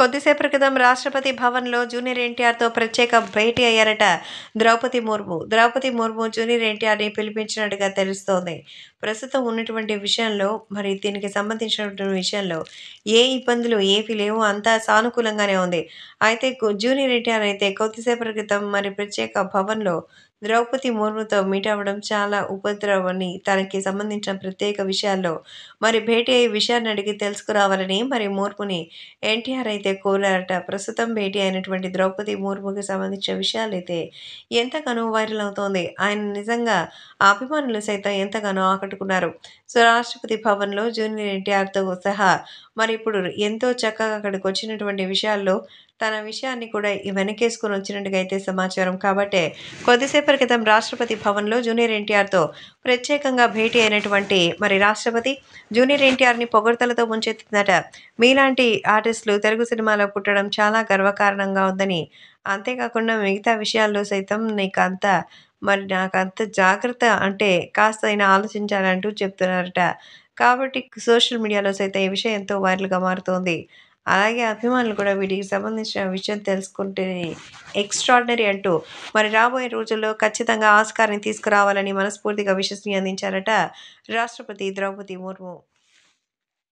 కొద్దిసేపటి క్రితం రాష్ట్రపతి భవన్లో జూనియర్ ఎన్టీఆర్తో ప్రత్యేక భేటీ అయ్యారట ద్రౌపది ముర్ము ద్రౌపది ముర్ము జూనియర్ ఎన్టీఆర్ని పిలిపించినట్టుగా తెలుస్తోంది ప్రస్తుతం ఉన్నటువంటి విషయంలో మరి దీనికి సంబంధించినటువంటి విషయంలో ఏ ఇబ్బందులు ఏవి లేవు అంతా సానుకూలంగానే ఉంది అయితే జూనియర్ ఎన్టీఆర్ అయితే కొద్దిసేపటి క్రితం మరి ప్రత్యేక భవన్లో ద్రౌపది ముర్ముతో మీట్ అవ్వడం చాలా ఉపద్రవని తనకి సంబంధించిన ప్రత్యేక విషయాల్లో మరి భేటీ అయ్యే విషయాన్ని అడిగి తెలుసుకురావాలని మరి ముర్ముని ఎన్టీఆర్ అయితే కోరారట ప్రస్తుతం భేటీ అయినటువంటి ద్రౌపది ముర్ముకి సంబంధించిన విషయాలు అయితే ఎంతగానో వైరల్ అవుతోంది ఆయన నిజంగా అభిమానులు సైతం ఎంతగానో ఆకట్టు చేపట్టుకున్నారు సో రాష్ట్రపతి భవన్లో జూనియర్ ఎన్టీఆర్తో సహా మరి ఇప్పుడు ఎంతో చక్కగా అక్కడికి వచ్చినటువంటి విషయాల్లో తన విషయాన్ని కూడా వెనకేసుకుని వచ్చినట్టుగా అయితే సమాచారం కాబట్టే కొద్దిసేపటి క్రితం రాష్ట్రపతి భవన్లో జూనియర్ ఎన్టీఆర్తో ప్రత్యేకంగా భేటీ అయినటువంటి మరి రాష్ట్రపతి జూనియర్ ఎన్టీఆర్ని పొగడ్తలతో ముంచెత్తిందట మీలాంటి ఆర్టిస్టులు తెలుగు సినిమాలో పుట్టడం చాలా గర్వకారణంగా ఉందని అంతేకాకుండా మిగతా విషయాల్లో సైతం నీకు అంత మరి నాకు అంత జాగ్రత్త అంటే కాస్త అయినా ఆలోచించాలంటూ చెప్తున్నారట కాబట్టి సోషల్ మీడియాలో సైతం ఈ విషయం ఎంతో వైరల్గా మారుతోంది అలాగే అభిమానులు కూడా వీటికి సంబంధించిన విషయం తెలుసుకుంటే ఎక్స్ట్రాడినరీ అంటూ మరి రాబోయే రోజుల్లో ఖచ్చితంగా ఆస్కార్ని తీసుకురావాలని మనస్ఫూర్తిగా విశ్వసిని అందించారట రాష్ట్రపతి ద్రౌపది ముర్ము